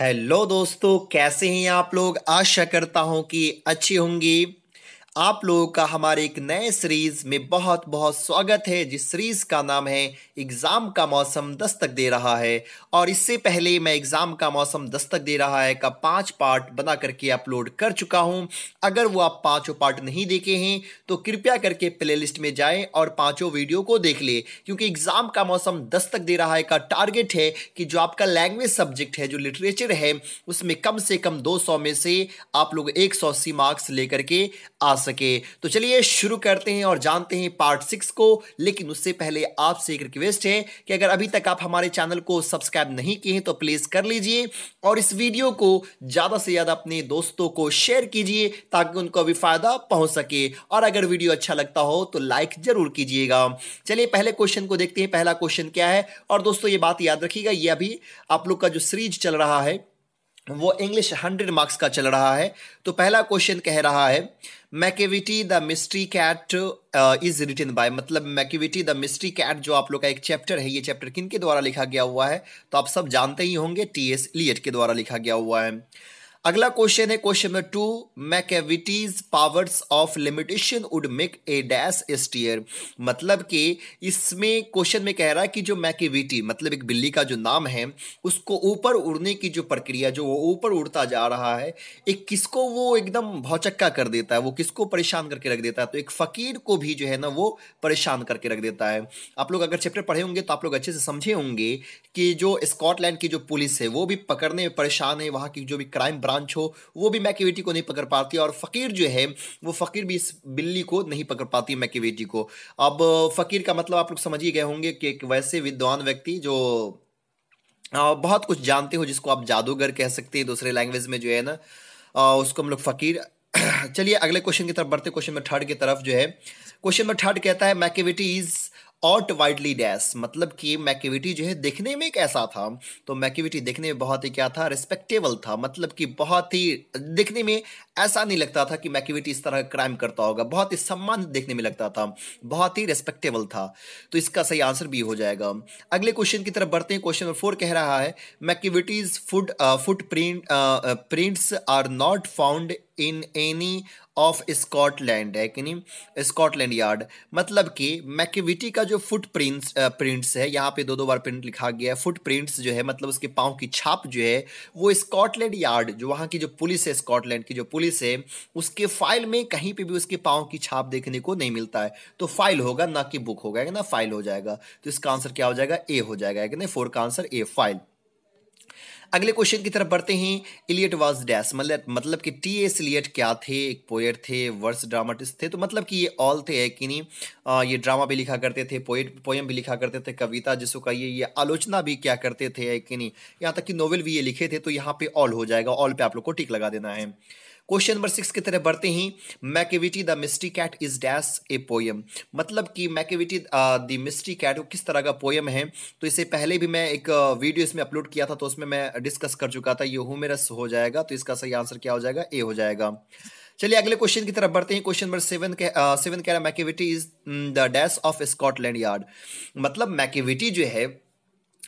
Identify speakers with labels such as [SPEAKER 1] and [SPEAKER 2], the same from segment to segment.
[SPEAKER 1] hello दोस्तों कैसे हैं आप लोग आशा करता हूं कि अच्छी होंगी आप लोगों का हमारे एक नए सीरीज में बहुत बहुत स्वागत है जिस सीरीज का नाम है एग्जाम का मौसम दस्तक दे रहा है और इससे पहले मैं एग्जाम का मौसम दस्तक दे रहा है का पांच पार्ट बना करके अपलोड कर चुका हूं अगर वो आप पांचों पार्ट नहीं देखे हैं तो कृपया करके प्लेलिस्ट में जाएं और पांचों वीडियो को देख ले क्योंकि एग्जाम का मौसम दस्तक दे रहा है का टारगेट है कि जो आपका लैंग्वेज सब्जेक्ट है जो लिटरेचर है उसमें कम से कम दो में से आप लोग एक सी मार्क्स लेकर के आ सके तो चलिए शुरू करते हैं और जानते हैं पार्ट सिक्स को लेकिन उससे पहले आपसे एक रिक्वेस्ट है कि अगर अभी तक आप हमारे चैनल को सब्सक्राइब नहीं किए हैं तो प्लीज़ कर लीजिए और इस वीडियो को ज़्यादा से ज़्यादा अपने दोस्तों को शेयर कीजिए ताकि उनको भी फ़ायदा पहुंच सके और अगर वीडियो अच्छा लगता हो तो लाइक ज़रूर कीजिएगा चलिए पहले क्वेश्चन को देखते हैं पहला क्वेश्चन क्या है और दोस्तों ये बात याद रखिएगा ये अभी आप लोग का जो सीरीज चल रहा है वो इंग्लिश हंड्रेड मार्क्स का चल रहा है तो पहला क्वेश्चन कह रहा है Macavity the mystery cat is written by मतलब मैकेविटी द मिस्ट्री कैट जो आप लोग का एक चैप्टर है ये चैप्टर किन के द्वारा लिखा गया हुआ है तो आप सब जानते ही होंगे टी एस इलियट के द्वारा लिखा गया हुआ है अगला क्वेश्चन है question number two Macavity's powers of limitation would make a dash stare मतलब कि इसमें क्वेश्चन में कह रहा है कि जो मैकेविटी मतलब एक बिल्ली का जो नाम है उसको ऊपर उड़ने की जो प्रक्रिया जो वो ऊपर उड़ता जा रहा है एक किसको वो एकदम भौचक्का कर देता है वो किसको परेशान करके रख देता है तो एक फ़कीर को भी जो है ना वो परेशान करके रख देता है आप लोग अगर चैप्टर पढ़े होंगे तो आप लोग अच्छे से समझे होंगे कि जो स्कॉटलैंड की जो पुलिस है वो भी पकड़ने में परेशान है वहाँ की जो भी क्राइम ब्रांच पांच हो वो भी मैकेवेटी को नहीं पकड़ पाती और फ़कीर जो है वो फ़कीर भी इस बिल्ली को नहीं पकड़ पाती मैकेवेटी को अब फ़कीर का मतलब आप लोग समझ ही गए होंगे कि एक वैसे विद्वान व्यक्ति जो बहुत कुछ जानते हो जिसको आप जादूगर कह सकते हैं दूसरे लैंग्वेज में जो है ना उसको हम लोग फ़कीर चलिए अगले क्वेश्चन की तरफ बढ़ते क्वेश्चन नंबर थर्ड की तरफ जो है क्वेश्चन नंबर थर्ड कहता है Macavity is outwardly dash मतलब कि मैकेविटी जो है देखने में कैसा था तो मैकेविटी देखने में बहुत ही क्या था रिस्पेक्टेबल था मतलब कि बहुत ही देखने में ऐसा नहीं लगता था कि मैकेविटी इस तरह क्राइम करता होगा बहुत ही सम्मान देखने में लगता था बहुत ही रिस्पेक्टेबल था तो इसका सही आंसर भी हो जाएगा अगले क्वेश्चन की तरफ बढ़ते हैं क्वेश्चन नंबर फोर कह रहा है Macavity's foot footprint prints are not found in any of Scotland है कि नहीं स्कॉटलैंड यार्ड मतलब कि मैकेविटी का जो फुट प्रिंट्स प्रिंट्स है यहाँ पे दो दो बार प्रिंट लिखा गया है फुट प्रिंट्स जो है मतलब उसके पाँव की छाप जो है वो स्कॉटलैंड यार्ड जो वहाँ की जो पुलिस है स्कॉटलैंड की जो पुलिस है उसके फाइल में कहीं पर भी उसके पाँव की छाप देखने को नहीं मिलता है तो फाइल होगा ना कि बुक होगा ना फाइल हो जाएगा तो इसका आंसर क्या हो जाएगा ए हो जाएगा कि नहीं फोर का आंसर ए फाइल अगले क्वेश्चन की तरफ बढ़ते हैं इलियट वाज डैस मतलब मतलब कि टी एस इलियट क्या थे एक पोएट थे वर्स ड्रामाटिस्ट थे तो मतलब कि ये ऑल थे है कि नहीं ये ड्रामा भी लिखा करते थे पोएट पोएम भी लिखा करते थे कविता जिसको कहिए ये आलोचना भी क्या करते थे है कि नहीं यहाँ तक कि नोवेल भी ये लिखे थे तो यहाँ पे ऑल हो जाएगा ऑल पे आप लोग को टिक लगा देना है क्वेश्चन नंबर सिक्स की तरह बढ़ते ही Macavity the mystery cat is dash a poem मतलब कि मैकेविटी द मिस्ट्री कैट किस तरह का पोयम है तो इसे पहले भी मैं एक वीडियो इसमें अपलोड किया था तो उसमें मैं डिस्कस कर चुका था ये हुमेरस हो जाएगा तो इसका सही आंसर क्या हो जाएगा ए हो जाएगा चलिए अगले क्वेश्चन की तरफ बढ़ते हैं क्वेश्चन नंबर सेवन के सेवन कह रहा Macavity is the dash of Scotland Yard मतलब मैकेविटी जो है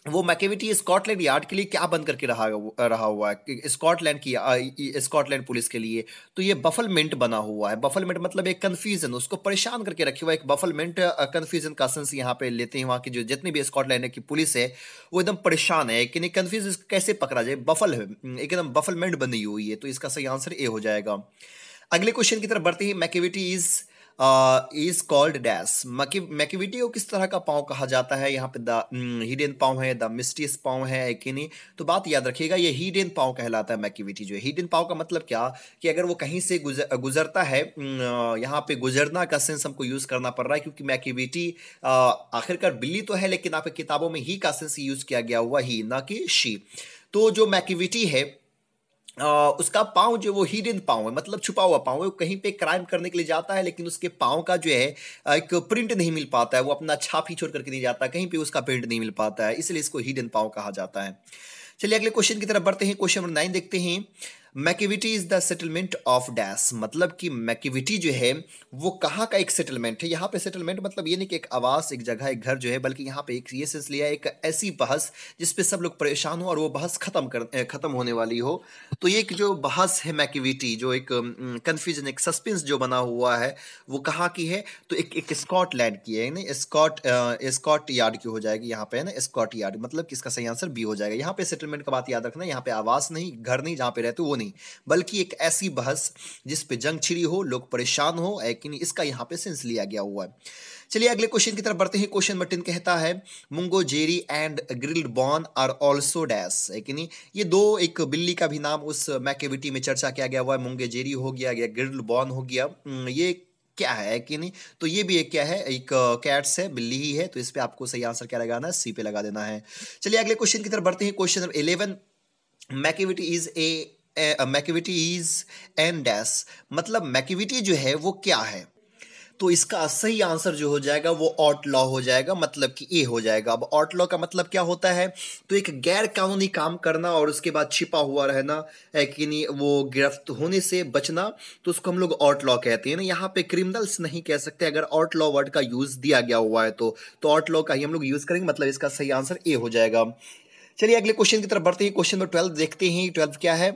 [SPEAKER 1] वो मैकेविटी स्कॉटलैंड यार्ड के लिए क्या बंद करके रहा रहा हुआ है स्कॉटलैंड की स्कॉटलैंड पुलिस के लिए तो ये बफलमेंट बना हुआ है बफलमेंट मतलब एक कन्फ्यूजन उसको परेशान करके रखे हुआ एक बफलमेंट कन्फ्यूजन का सेंस यहाँ पे लेते हैं वहाँ की जो जितनी भी स्कॉटलैंड की पुलिस है वो एकदम परेशान है कि नहीं कन्फ्यूज कैसे पकड़ा जाए बफल है एकदम बफलमेंट बनी हुई है तो इसका सही आंसर ए हो जाएगा अगले क्वेश्चन की तरफ बढ़ते ही Macavity is is called dash Macavity को किस तरह का पाँव कहा जाता है यहाँ पे द हिडन हम्म, पाँव है द मिस्टीस पाँव है कि नहीं तो बात याद रखिएगा ये हिडन पाँव कहलाता है मैकेविटी जो है हिडन पाँव का मतलब क्या कि अगर वो कहीं से गुजर गुजरता है हम्म, यहाँ पे गुजरना का सेंस हमको यूज़ करना पड़ रहा है क्योंकि मैकेविटी आखिरकार बिल्ली तो है लेकिन आप किताबों में ही का सेंस यूज़ किया गया हुआ ही ना कि शी तो जो मैकेविटी है उसका पाँव जो वो हिडन पाँव है मतलब छुपा हुआ पाँव है वो कहीं पे क्राइम करने के लिए जाता है लेकिन उसके पाँव का जो है एक प्रिंट नहीं मिल पाता है वो अपना छाप ही छोड़ करके नहीं जाता कहीं पे उसका प्रिंट नहीं मिल पाता है इसलिए इसको हिडन पाँव कहा जाता है चलिए अगले क्वेश्चन की तरफ बढ़ते हैं क्वेश्चन नंबर नाइन देखते हैं Macavity is the settlement of dash मतलब कि मैकेविटी जो है वो कहाँ का एक सेटलमेंट है यहाँ पे सेटलमेंट मतलब ये नहीं कि एक आवास एक जगह एक घर जो है बल्कि यहाँ पे एक ये सेंस लिया एक ऐसी बहस जिसपे सब लोग परेशान हो और वो बहस खत्म कर खत्म होने वाली हो तो ये एक जो बहस है मैकेविटी जो एक कन्फ्यूजन एक सस्पेंस जो बना हुआ है वो कहाँ की है तो एक एक स्कॉटलैंड की है ना स्कॉट स्कॉट यार्ड की हो जाएगी यहाँ पे है ना स्कॉट यार्ड मतलब किसका सही आंसर बी हो जाएगा यहाँ पे सेटलमेंट का बात याद रखना यहाँ पे आवास नहीं घर नहीं जहाँ पे रहते वो होनी बल्कि एक ऐसी बहस जिस पे जंग छिड़ी हो लोग परेशान हो लेकिन इसका यहाँ पे सेंस लिया गया हुआ है चलिए अगले क्वेश्चन की तरफ बढ़ते हैं क्वेश्चन नंबर टेन कहता है Mungojerrie and Griddlebone are also dash है ये दो एक बिल्ली का भी नाम उस मैकेविटी में चर्चा किया गया हुआ है मुंगे जेरी हो गया या ग्रिल्ड बॉन हो गया ये क्या है कि नहीं तो ये भी एक क्या है एक कैट्स है बिल्ली ही है तो इस पर आपको सही आंसर क्या लगाना है सी पे लगा देना है चलिए अगले क्वेश्चन की तरफ बढ़ते हैं question number eleven Macavity is a Macavity is an dash मतलब मैकेविटी जो है वो क्या है तो इसका सही आंसर जो हो जाएगा वो ऑट लॉ हो जाएगा मतलब कि ए हो जाएगा अब ऑट लॉ का मतलब क्या होता है तो एक गैर कानूनी काम करना और उसके बाद छिपा हुआ रहना है कि नहीं वो गिरफ्त होने से बचना तो उसको हम लोग ऑट लॉ कहते हैं ना यहाँ पे क्रिमिनल्स नहीं कह सकते अगर ऑट लॉ वर्ड का यूज़ दिया गया हुआ है तो ऑट तो लॉ का ही हम लोग यूज़ करेंगे मतलब इसका सही आंसर ए हो जाएगा चलिए अगले क्वेश्चन की तरफ बढ़ते हैं क्वेश्चन नंबर ट्वेल्व देखते हैं ट्वेल्व क्या है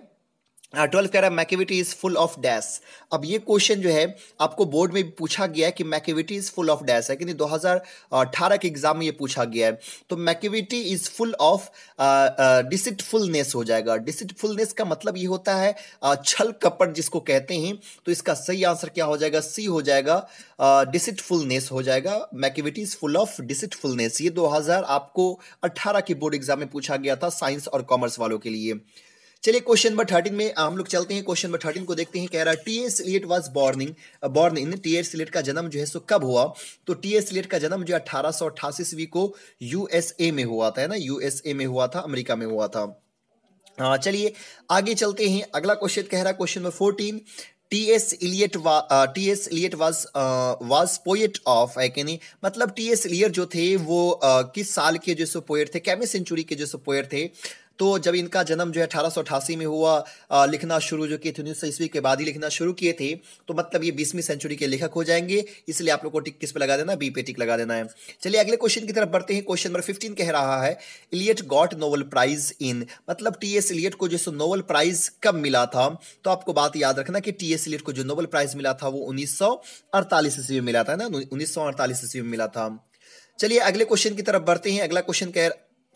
[SPEAKER 1] हाँ, ट्वेल्थ कह रहा है Macavity is full of dash अब ये क्वेश्चन जो है आपको बोर्ड में पूछा गया है कि Macavity is full of dash है कि नहीं 2018 के एग्जाम में ये पूछा गया है तो Macavity is full of deceitfulness हो जाएगा डिसिटफुलनेस का मतलब ये होता है uh, छल कपट जिसको कहते हैं तो इसका सही आंसर क्या हो जाएगा सी हो जाएगा डिसिटफुलनेस uh, हो जाएगा Macavity is full of deceitfulness ये दो आपको अट्ठारह के बोर्ड एग्जाम में पूछा गया था साइंस और कॉमर्स वालों के लिए चलिए क्वेश्चन नंबर थर्टीन में हम लोग चलते हैं क्वेश्चन नंबर थर्टीन को देखते हैं कह रहा है T S Eliot was borning born in T S Eliot का जन्म जो है सो कब हुआ तो टी एस लेट का जन्म जो अठारह सौ अट्ठासी ईस्वी को यूएसए में हुआ था है ना यूएसए में हुआ था अमेरिका में हुआ था चलिए आगे चलते हैं अगला क्वेश्चन कह रहा है question number fourteen T S Eliot was T S Eliot was was poet of है कि मतलब टी एस इलियट जो थे वो किस साल के जो सो पोएट थे कैमी सेंचुरी के जो सो पोएट थे तो जब इनका जन्म जो है अठारह में हुआ लिखना शुरू जो किए थे उन्नीस ईस्वी के बाद ही लिखना शुरू किए थे तो मतलब ये बीसवीं सेंचुरी के लेखक हो जाएंगे इसलिए आप लोग को टिक किस पे लगा देना बी पे टिक लगा देना है चलिए अगले क्वेश्चन की तरफ बढ़ते हैं क्वेश्चन नंबर फिफ्टीन कह रहा है Eliot got Nobel prize in मतलब टी एस इलियट को जो नोवल प्राइज कब मिला था तो आपको बात याद रखना कि टी एस इलियट को जो नोवल प्राइज मिला था वो उन्नीस ईस्वी में मिला था ना उन्नीस ईस्वी में मिला था चलिए अगले क्वेश्चन की तरफ बढ़ते हैं अगला क्वेश्चन कह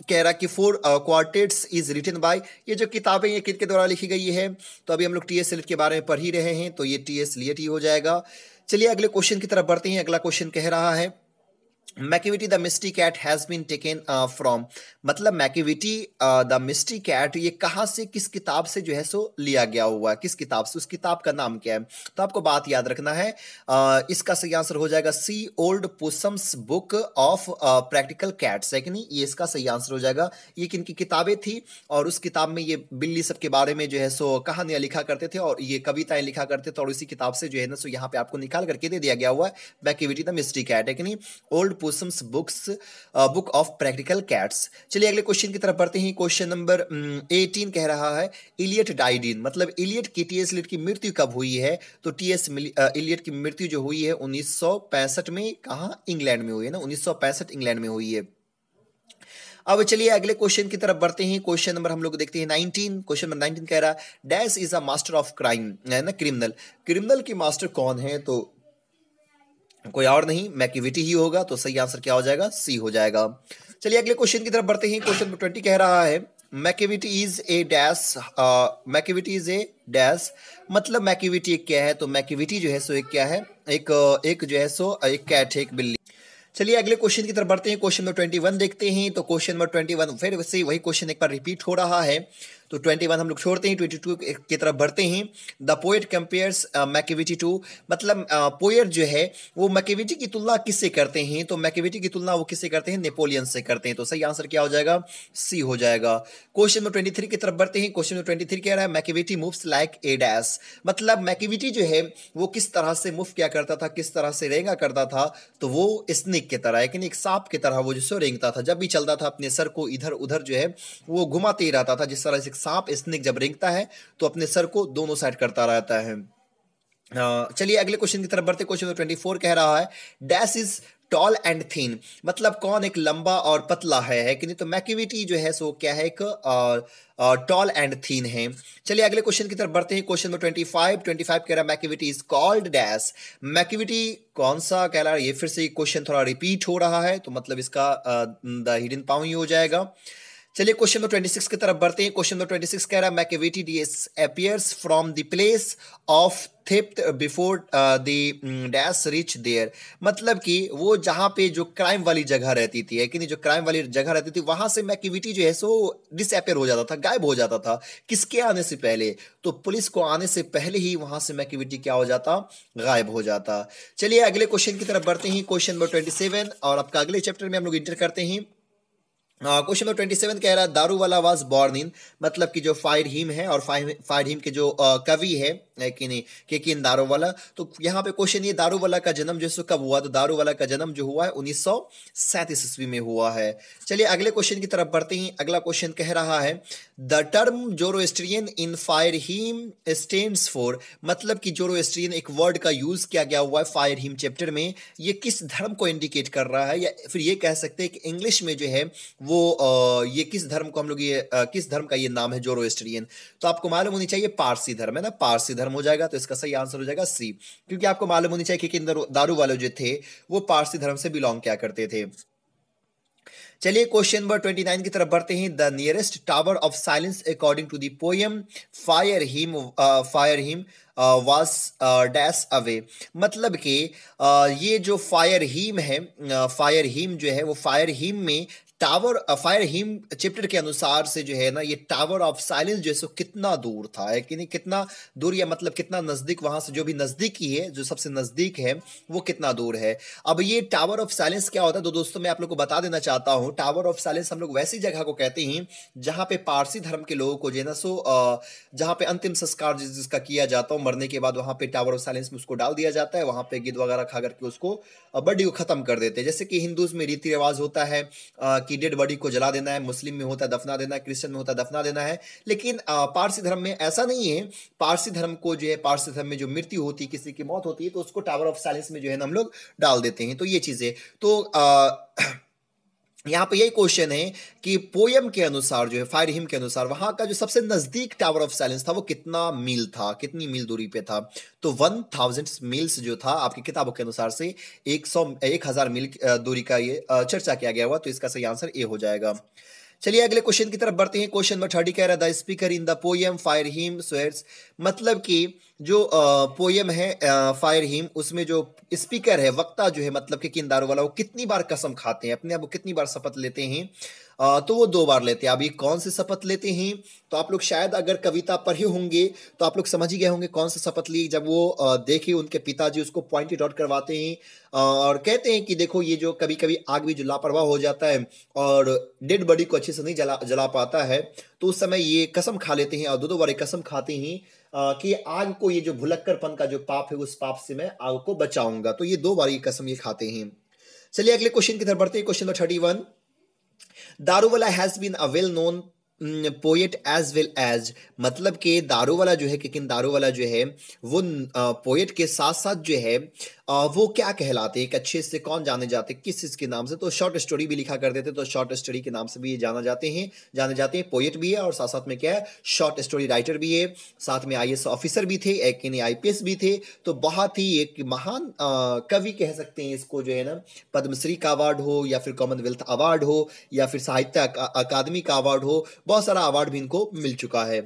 [SPEAKER 1] कह रहा कि Four Quartets is written by ये जो किताबें ये किन के द्वारा लिखी गई है तो अभी हम लोग टी एस के बारे में पढ़ ही रहे हैं तो ये टी एस लियट ही हो जाएगा चलिए अगले क्वेश्चन की तरफ बढ़ते हैं अगला क्वेश्चन कह रहा है Macavity the mystery cat has been taken from मतलब मैकेविटी द मिस्टी कैट ये कहाँ से किस किताब से जो है सो लिया गया हुआ है किस किताब से उस किताब का नाम क्या है तो आपको बात याद रखना है uh, इसका सही आंसर हो जाएगा C Old Possum's Book of uh, Practical Cats है कि नहीं ये इसका सही आंसर हो जाएगा ये किन की किताबें थी और उस किताब में ये बिल्ली सब के बारे में जो है सो कहानियाँ लिखा करते थे और ये कविताएं लिखा करते थे और इसी किताब से जो है ना सो यहाँ पे आपको निकाल करके दे दिया गया हुआ है मैकेविटी द मिस्टी कैट है कि नहीं Old Possum's books book of Practical Cats चलिए अगले क्वेश्चन की तरफ बढ़ते हैं क्वेश्चन नंबर एटीन कह रहा है इलियट डाइडीन मतलब इलियट की टी एस इलियट की मृत्यु कब हुई है तो टी एस इलियट की मृत्यु जो हुई है उन्नीस में कहा इंग्लैंड में हुई है ना उन्नीस इंग्लैंड में हुई है अब चलिए अगले क्वेश्चन की तरफ बढ़ते हैं क्वेश्चन नंबर हम लोग देखते हैं 19 क्वेश्चन नंबर 19 कह रहा है dash is a master of crime है ना क्रिमिनल क्रिमिनल की मास्टर कौन है तो कोई और नहीं मैकेविटी ही होगा तो सही आंसर क्या हो जाएगा सी हो जाएगा चलिए अगले क्वेश्चन की तरफ बढ़ते हैं क्वेश्चन नंबर ट्वेंटी कह रहा है Macavity is a dash Macavity is a dash मतलब मैकेविटी एक क्या है तो मैकेविटी जो है सो एक क्या है एक एक जो है सो एक कैट है एक बिल्ली चलिए अगले क्वेश्चन की तरफ बढ़ते हैं क्वेश्चन नंबर ट्वेंटी वन देखते हैं तो क्वेश्चन नंबर ट्वेंटी वन फिर वैसे वही क्वेश्चन एक बार रिपीट हो रहा है तो ट्वेंटी वन हम लोग छोड़ते हैं ट्वेंटी टू की तरफ बढ़ते हैं the poet compares Macavity to मतलब पोएट uh, जो है वो मैकेविटी की तुलना किससे करते हैं तो मैकेविटी की तुलना वो किससे करते हैं नेपोलियन से करते हैं तो सही आंसर क्या हो जाएगा सी हो जाएगा क्वेश्चन नंबर ट्वेंटी थ्री की तरफ बढ़ते हैं क्वेश्चन नंबर ट्वेंटी थ्री कह रहा है Macavity moves like a dash मतलब मैकेविटी जो है वो किस तरह से मूव क्या करता था किस तरह से रेंगा करता था तो वो स्निक की तरह यानी एक सांप की तरह वो जो सो रेंगता था जब भी चलता था अपने सर को इधर उधर जो है वो घुमाते ही रहता था जिस तरह से सांप स्नेक जब रेंगता है तो अपने सर को दोनों साइड करता रहता है चलिए अगले क्वेश्चन की तरफ बढ़ते क्वेश्चन नंबर ट्वेंटी फोर कह रहा है dash is tall and thin मतलब कौन एक लंबा और पतला है है कि नहीं तो मैकिविटी जो है सो क्या है एक टॉल एंड थीन है चलिए अगले क्वेश्चन की तरफ बढ़ते हैं question number twenty five twenty five कह रहा है Macavity is called dash Macavity कौन सा कह रहा है ये फिर से क्वेश्चन थोड़ा रिपीट हो रहा है तो मतलब इसका द हिडन पाउ ही हो जाएगा uh, चलिए क्वेश्चन नंबर ट्वेंटी सिक्स की तरफ बढ़ते हैं क्वेश्चन नंबर ट्वेंटी सिक्स कह रहा है Macavity D S appears from the place of theft before the dash reach there मतलब कि वो जहां पे जो क्राइम वाली जगह रहती थी है कि नहीं जो क्राइम वाली जगह रहती थी वहां से मैकिविटी जो है सो डिसअपेयर हो जाता था गायब हो जाता था किसके आने से पहले तो पुलिस को आने से पहले ही वहां से मैकिविटी क्या हो जाता गायब हो जाता चलिए अगले क्वेश्चन की तरफ बढ़ते हैं क्वेश्चन नंबर ट्वेंटी सेवन और आपका अगले चैप्टर में हम लोग इंटर करते हैं क्वेश्चन नंबर ट्वेंटी सेवन कह रहा है दारू वाला वाज बॉर्न इन मतलब कि जो फायर हिम है और फायर हिम के जो कवि है कि नहीं के कि इन दारू वाला तो यहाँ पे क्वेश्चन ये दारू वाला का जन्म जो है कब हुआ तो दारू वाला का जन्म जो हुआ है उन्नीस सौ सैंतीस ईस्वी में हुआ है चलिए अगले क्वेश्चन की तरफ बढ़ते हैं अगला क्वेश्चन कह रहा है the term Zoroastrian in Fire Hymn stand for मतलब कि जोरोस्ट्रियन एक वर्ड का यूज किया गया हुआ है फायर हिम चैप्टर में ये किस धर्म को इंडिकेट कर रहा है या फिर ये कह सकते हैं कि इंग्लिश में जो है वो ये किस धर्म को हम लोग ये किस धर्म का ये नाम है जो रोस्ट्रियन तो आपको मालूम होनी चाहिए पारसी धर्म है ना पारसी धर्म हो जाएगा तो इसका सही आंसर हो जाएगा सी क्योंकि आपको मालूम होनी चाहिए कि दारू वाले जो थे वो पारसी धर्म से बिलोंग क्या करते थे चलिए क्वेश्चन नंबर ट्वेंटी नाइन की तरफ बढ़ते हैं the nearest tower of silence according to the poem Fire Hymn Fire Hymn was dash away मतलब कि ये जो फायर हीम है फायर हीम जो है वो फायर हीम में टावर फायर हिम चैप्टर के अनुसार से जो है ना ये टावर ऑफ साइलेंस जो है सो कितना दूर था है कि नहीं कितना दूर या मतलब कितना नज़दीक वहाँ से जो भी नज़दीकी है जो सबसे नज़दीक है वो कितना दूर है अब ये टावर ऑफ साइलेंस क्या होता है तो दोस्तों मैं आप लोग को बता देना चाहता हूँ टावर ऑफ साइलेंस हम लोग वैसी जगह को कहते हैं जहाँ पे पारसी धर्म के लोगों को जो है ना सो जहाँ पे अंतिम संस्कार जिसका किया जाता हो मरने के बाद वहाँ पे टावर ऑफ साइलेंस में उसको डाल दिया जाता है वहाँ पे गिद वगैरह खा करके उसको बड्डी को ख़त्म कर देते हैं जैसे कि हिंदूज में रीति रिवाज होता है कि डेड बॉडी को जला देना है मुस्लिम में होता है दफना देना है क्रिश्चियन में होता है दफना देना है लेकिन पारसी धर्म में ऐसा नहीं है पारसी धर्म को जो है पारसी धर्म में जो मृत्यु होती है किसी की मौत होती है तो उसको टावर ऑफ साइलेंस में जो है हम लोग डाल देते हैं तो ये चीज़ें तो आ, यहाँ पे यही क्वेश्चन है कि पोयम के अनुसार जो है फायर हिम के अनुसार वहां का जो सबसे नजदीक टावर ऑफ साइलेंस था वो कितना मील था कितनी मील दूरी पे था तो वन थाउजेंड मील्स जो था आपकी किताबों के अनुसार से एक सौ एक हजार मील दूरी का ये चर्चा किया गया हुआ तो इसका सही आंसर ए हो जाएगा चलिए अगले क्वेश्चन की तरफ बढ़ते हैं क्वेश्चन नंबर थर्टी कह रहा था speaker in the poem Fire Hymn sweats मतलब कि जो पोयम है फायर हीम उसमें जो स्पीकर है वक्ता जो है मतलब कि किनदारों वाला वो कितनी बार कसम खाते हैं अपने आप को कितनी बार शपथ लेते हैं तो वो दो बार लेते हैं अभी कौन से शपथ लेते हैं तो आप लोग शायद अगर कविता पढ़े होंगे तो आप लोग समझ ही गए होंगे कौन से शपथ ली जब वो देखे उनके पिताजी उसको पॉइंटेड आउट करवाते हैं और कहते हैं कि देखो ये जो कभी कभी आग भी जो लापरवाह हो जाता है और डेड बॉडी को अच्छे से नहीं जला जला पाता है तो उस समय ये कसम खा लेते हैं और दो दो बार कसम खाते हैं कि आग को ये जो भुलक्करपन का जो पाप है उस पाप से मैं आग को बचाऊंगा तो ये दो बार ये कसम ये खाते हैं चलिए अगले क्वेश्चन की तरफ बढ़ते हैं question number thirty one Daruwalla has been a well known poet as well as मतलब कि दारू वाला जो है किकिन दारू वाला जो है वो पोएट के साथ साथ जो है वो क्या कहलाते एक अच्छे से कौन जाने जाते किस चीज़ के नाम से तो शॉर्ट स्टोरी भी लिखा करते थे तो शॉर्ट स्टोरी के नाम से भी ये जाना जाते हैं जाने जाते हैं पोएट भी है और साथ साथ में क्या है शॉर्ट स्टोरी राइटर भी है साथ में आई ऑफिसर भी थे एक आई भी थे तो बहुत ही एक महान कवि कह सकते हैं इसको जो है ना पद्मश्री का अवार्ड हो या फिर कॉमनवेल्थ अवार्ड हो या फिर साहित्य अकादमी का अवार्ड हो बहुत सारा अवार्ड भी इनको मिल चुका है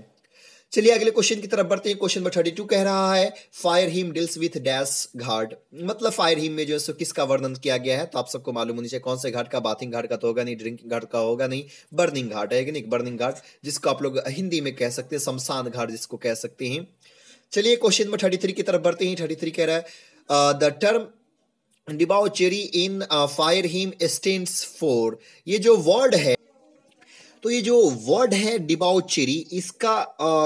[SPEAKER 1] चलिए अगले क्वेश्चन की तरफ बढ़ते हैं क्वेश्चन नंबर थर्टी टू कह रहा है Fire Hymn deals with dash ghat मतलब फायर हिम में जो है किसका वर्णन किया गया है तो आप सबको मालूम होनी चाहिए कौन से घाट का बाथिंग घाट का तो होगा नहीं ड्रिंकिंग घाट का होगा नहीं बर्निंग घाट है नहीं बर्निंग घाट जिसको आप लोग हिंदी में कह सकते हैं शमशान घाट जिसको कह सकते हैं चलिए क्वेश्चन नंबर थर्टी थ्री की तरफ बढ़ते हैं थर्टी थ्री कह रहा है the term debauchery in Fire Hymn stands for ये जो वर्ड है तो ये जो वर्ड है डिबाउचेरी इसका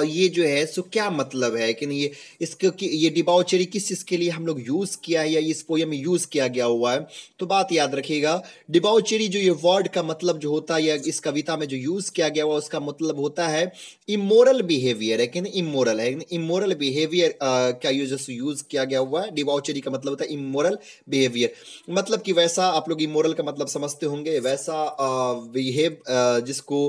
[SPEAKER 1] ये जो है सो क्या मतलब है कि नहीं ये इसके कि ये डिबाउचेरी किस चीज़ के लिए हम लोग यूज़ किया है या इस पोएम में यूज़ किया गया हुआ है तो बात याद रखिएगा डिबाउचेरी जो ये वर्ड का मतलब जो होता है या इस कविता में जो यूज़ किया गया हुआ उसका मतलब होता है इमोरल बिहेवियर है कि नहीं इमोरल है इमोरल बिहेवियर का यूज यूज़ किया गया हुआ है डिबाउचेरी का मतलब होता है इमोरल बिहेवियर मतलब कि वैसा आप लोग इमोरल का मतलब समझते होंगे वैसा बिहेव जिसको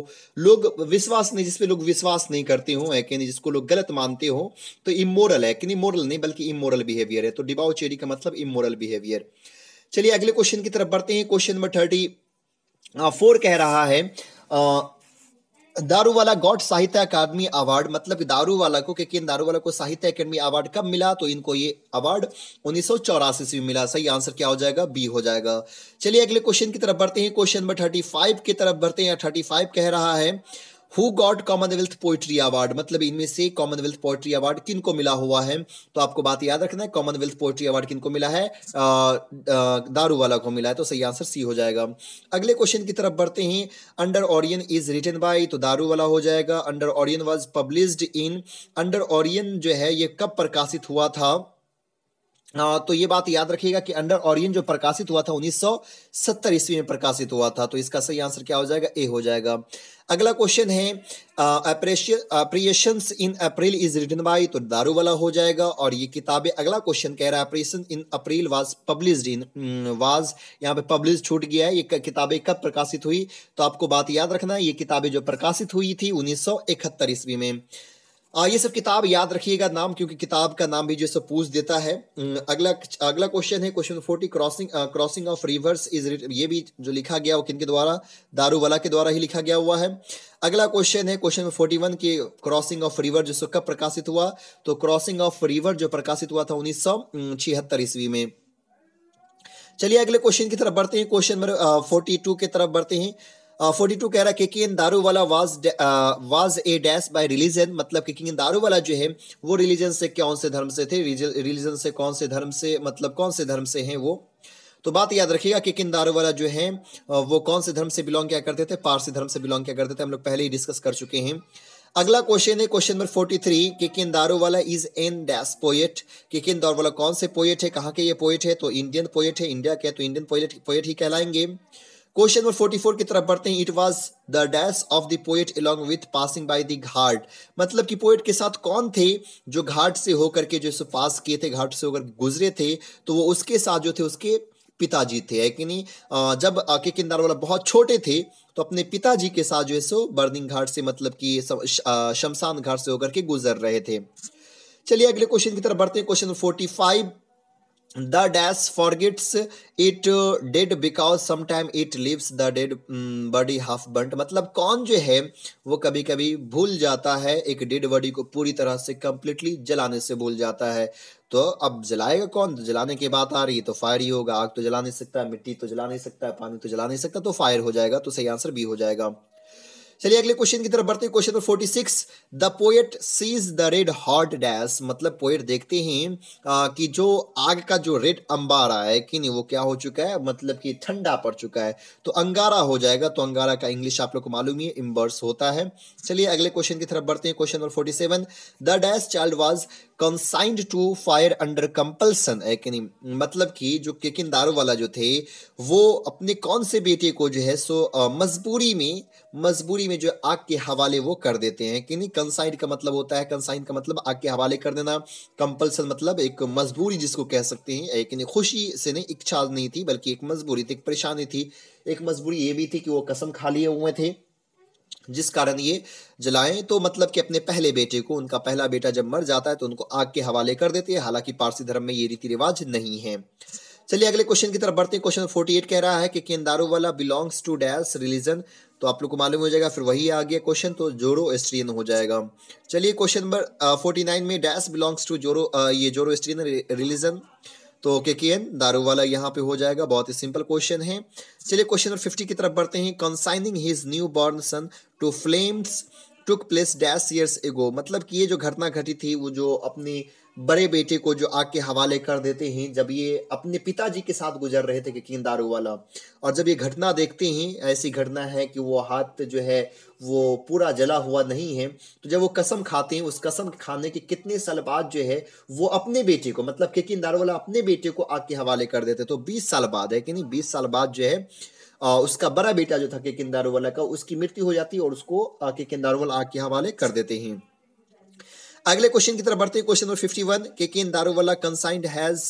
[SPEAKER 1] लोग विश्वास नहीं जिसपे लोग विश्वास नहीं करते हो है कि नहीं जिसको लोग गलत मानते हो तो इमोरल है कि नहीं मोरल नहीं बल्कि इमोरल बिहेवियर है तो डिबाउचेरी का मतलब इमोरल बिहेवियर चलिए अगले क्वेश्चन की तरफ बढ़ते हैं क्वेश्चन नंबर थर्टी फोर कह रहा है दारूवाला गॉड साहित्य अकादमी अवार्ड मतलब दारूवाला को क्योंकि दारूवाला को साहित्य अकादमी अवार्ड कब मिला तो इनको ये अवार्ड उन्नीस सौ मिला सही आंसर क्या हो जाएगा बी हो जाएगा चलिए अगले क्वेश्चन की तरफ बढ़ते हैं क्वेश्चन नंबर थर्टी की तरफ बढ़ते हैं थर्टी कह रहा है who got Commonwealth poetry award मतलब इनमें से कॉमनवेल्थ पोइट्री अवार्ड किन को मिला हुआ है तो आपको बात याद रखना है कॉमनवेल्थ पोइट्री अवार्ड किन को मिला है दारू वाला को मिला है तो सही आंसर सी हो जाएगा अगले क्वेश्चन की तरफ बढ़ते हैं Under Orion is written by तो दारू वाला हो जाएगा Under Orion was published in Under Orion जो है ये कब प्रकाशित हुआ था हाँ, तो ये बात याद रखिएगा कि अंडर ऑरियन जो प्रकाशित हुआ था 1970 ईस्वी में प्रकाशित हुआ था तो इसका सही आंसर क्या हो जाएगा ए हो जाएगा अगला क्वेश्चन है Apparition in April is written by तो दारू वाला हो जाएगा और ये किताबें अगला क्वेश्चन कह रहा है Apparition in April was publish in was यहाँ पे पब्लिश छूट गया है ये किताबें कब प्रकाशित हुई तो आपको बात याद रखना है ये किताबें जो प्रकाशित हुई थी उन्नीस ईस्वी में आ, ये सब किताब याद रखिएगा नाम क्योंकि किताब का नाम भी जो सब पूछ देता है अगला अगला क्वेश्चन है question forty crossing crossing of rivers is ये भी जो लिखा गया वो किन के द्वारा दारूवाला के द्वारा ही लिखा गया हुआ है अगला क्वेश्चन है क्वेश्चन फोर्टी वन की क्रॉसिंग ऑफ रिवर जो कब प्रकाशित हुआ तो क्रॉसिंग ऑफ रिवर जो प्रकाशित हुआ था उन्नीस सौ छिहत्तर ईस्वी में चलिए अगले क्वेश्चन की तरफ बढ़ते हैं क्वेश्चन नंबर फोर्टी टू की तरफ बढ़ते हैं फोर्टी uh, टू कह रहा है kicking N Daruwalla was was a dash by religion मतलब किकिंग इन दारू वाला जो है वो रिलीजन से कौन से धर्म से थे रिलीजन से कौन से धर्म से मतलब कौन से धर्म से हैं वो तो बात याद रखिएगा कि किन दारू वाला जो है uh, वो कौन से धर्म से बिलोंग क्या करते थे पारसी धर्म से बिलोंग क्या करते थे हम लोग पहले ही डिस्कस कर चुके हैं अगला क्वेश्चन है क्वेश्चन नंबर फोर्टी थ्री कि किन दारू वाला इज एन डैश पोएट के किन दारू वाला कौन से पोएट है कहाँ के ये पोएट है तो इंडियन पोएट है इंडिया के तो इंडियन पोएट पोएट ही कहलाएंगे क्वेश्चन नंबर 44 की तरफ बढ़ते हैं it was the dash of the poet along with passing by the ghat मतलब कि पोएट के साथ कौन थे जो घाट से होकर के जो पास किए थे घाट से होकर गुजरे थे तो वो उसके साथ जो थे उसके पिताजी थे है कि नहीं जब के किन्दार वाला बहुत छोटे थे तो अपने पिताजी के साथ जो है सो बर्निंग घाट से मतलब कि शमशान घाट से होकर के गुजर रहे थे चलिए अगले क्वेश्चन की तरफ बढ़ते हैं question forty five the dash forgets it uh, dead because sometime it leaves the dead mm, body half burnt मतलब कौन जो है वो कभी कभी भूल जाता है एक डेड बॉडी को पूरी तरह से कंप्लीटली जलाने से भूल जाता है तो अब जलाएगा कौन तो जलाने की बात आ रही है तो फायर ही होगा आग तो जला नहीं सकता मिट्टी तो जला नहीं सकता पानी तो जला नहीं सकता तो फायर हो जाएगा तो सही आंसर भी हो जाएगा चलिए अगले क्वेश्चन की तरफ बढ़ते question number forty six the poet sees the red hot dash मतलब पोएट देखते हैं आ, कि जो आग का जो रेड अंबारा है कि नहीं वो क्या हो चुका है मतलब कि ठंडा पड़ चुका है तो अंगारा हो जाएगा तो अंगारा का इंग्लिश आप लोग को मालूम ही इम्बर्स होता है चलिए अगले क्वेश्चन की तरफ बढ़ते हैं question number forty seven the dash child was consigned to fire under compulsion है मतलब कि जो केकिन दारू वाला जो थे वो अपने कौन से बेटे को जो है सो मजबूरी में मजबूरी में जो आग के हवाले वो कर देते हैं कि नहीं कंसाइंड का मतलब होता है कंसाइंड का मतलब आग के हवाले कर देना कंपल्सन मतलब एक मजबूरी जिसको कह सकते हैं एक नहीं खुशी से नहीं इच्छा नहीं थी बल्कि एक मजबूरी थी एक परेशानी थी एक मजबूरी ये भी थी कि वो कसम खा लिए हुए थे जिस कारण ये जलाएं तो मतलब कि अपने पहले बेटे को उनका पहला बेटा जब मर जाता है तो उनको आग के हवाले कर देते हैं हालांकि पारसी धर्म में ये रीति रिवाज नहीं है चलिए अगले क्वेश्चन की तरफ बढ़ते क्वेश्चन फोर्टी कह रहा है कि केंदारू वाला बिलोंग्स टू डैस रिलीजन तो आप लोग को मालूम हो जाएगा फिर वही आ गया क्वेश्चन तो जोरो एस्ट्रियन हो जाएगा चलिए क्वेश्चन नंबर फोर्टी नाइन में डैस बिलोंग्स टू जोरो ये जोरो एस्ट्रियन रिलीजन तो okay K N Daruwalla यहाँ पे हो जाएगा बहुत ही सिंपल क्वेश्चन है चलिए क्वेश्चन नंबर फिफ्टी की तरफ बढ़ते हैं consigning his new born son to flames took place dash years ago मतलब कि ये जो घटना घटी थी वो जो अपनी बड़े बेटे को जो आग के हवाले कर देते हैं जब ये अपने पिताजी के साथ गुजर रहे थे यकीन दारू वाला और जब ये घटना देखते हैं ऐसी घटना है कि वो हाथ जो है वो पूरा जला हुआ नहीं है तो जब वो कसम खाते हैं उस कसम खाने के कितने साल बाद जो है वो अपने बेटे को मतलब यकीन दारू वाला अपने बेटे को आग के हवाले कर देते तो बीस साल बाद है कि नहीं बीस साल बाद जो है आ, उसका बड़ा बेटा जो था केकिन दारूवाला का उसकी मृत्यु हो जाती है और उसको केकिन वाला आग के हवाले कर देते हैं अगले क्वेश्चन की तरफ बढ़ते हैं question number fifty one Keki Daruwalla consigned has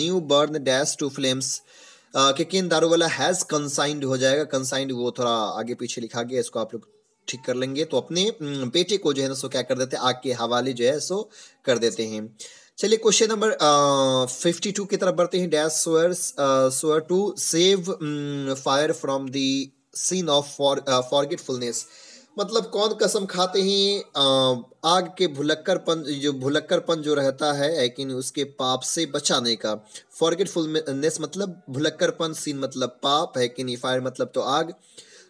[SPEAKER 1] new born dash to flames Keki Daruwalla has कंसाइंड हो जाएगा कंसाइंड वो थोड़ा आगे पीछे लिखा गया इसको आप लोग ठीक कर लेंगे तो अपने बेटे को जो है ना सो क्या कर देते हैं आग के हवाले जो है सो कर देते हैं चलिए क्वेश्चन नंबर फिफ्टी टू की तरफ बढ़ते हैं dash swear swear to save fire from the scene of for forgetfulness uh, मतलब कौन कसम खाते ही आग के भुलक्करपन जो भुलक्करपन जो रहता है लेकिन उसके पाप से बचाने का फॉरगेटफुलनेस मतलब भुलक्करपन सीन मतलब पाप है कि नहीं फायर मतलब तो आग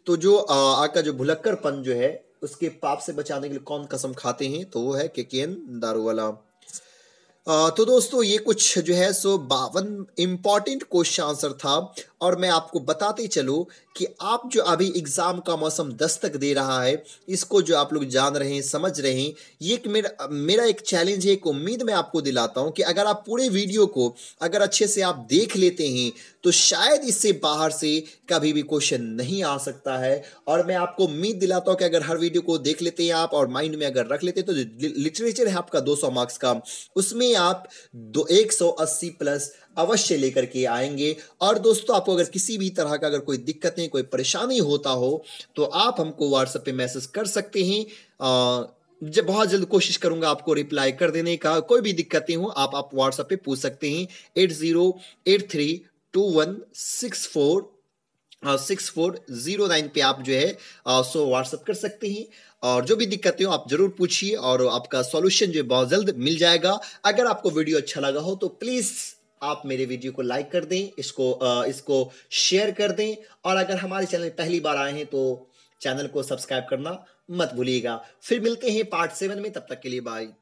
[SPEAKER 1] तो जो आग का जो भुलक्करपन जो है उसके पाप से बचाने के लिए कौन कसम खाते हैं तो वो है केकेन दारू वाला तो दोस्तों ये कुछ जो है सो बावन इम्पॉर्टेंट क्वेश्चन आंसर था और मैं आपको बताते चलूँ कि आप जो अभी एग्ज़ाम का मौसम दस्तक दे रहा है इसको जो आप लोग जान रहे हैं समझ रहे हैं ये एक मेरा मेरा एक चैलेंज है एक उम्मीद मैं आपको दिलाता हूँ कि अगर आप पूरे वीडियो को अगर अच्छे से आप देख लेते हैं तो शायद इससे बाहर से कभी भी क्वेश्चन नहीं आ सकता है और मैं आपको उम्मीद दिलाता हूँ कि अगर हर वीडियो को देख लेते हैं आप और माइंड में अगर रख लेते हैं तो लिटरेचर है आपका 200 मार्क्स का उसमें आप दो 180 प्लस अवश्य लेकर के आएंगे और दोस्तों आपको अगर किसी भी तरह का अगर कोई दिक्कतें कोई परेशानी होता हो तो आप हमको व्हाट्सएप पे मैसेज कर सकते हैं जब बहुत जल्द कोशिश करूंगा आपको रिप्लाई कर देने का कोई भी दिक्कतें हो आप आप व्हाट्सएप पे पूछ सकते हैं eight zero eight three two one six four six four zero nine पे आप जो है सो व्हाट्सअप कर सकते हैं और जो भी दिक्कतें हो आप जरूर पूछिए और आपका सॉल्यूशन जो है बहुत जल्द मिल जाएगा अगर आपको वीडियो अच्छा लगा हो तो प्लीज़ आप मेरे वीडियो को लाइक कर दें इसको इसको शेयर कर दें और अगर हमारे चैनल पहली बार आए हैं तो चैनल को सब्सक्राइब करना मत भूलिएगा फिर मिलते हैं पार्ट सेवन में तब तक के लिए बाय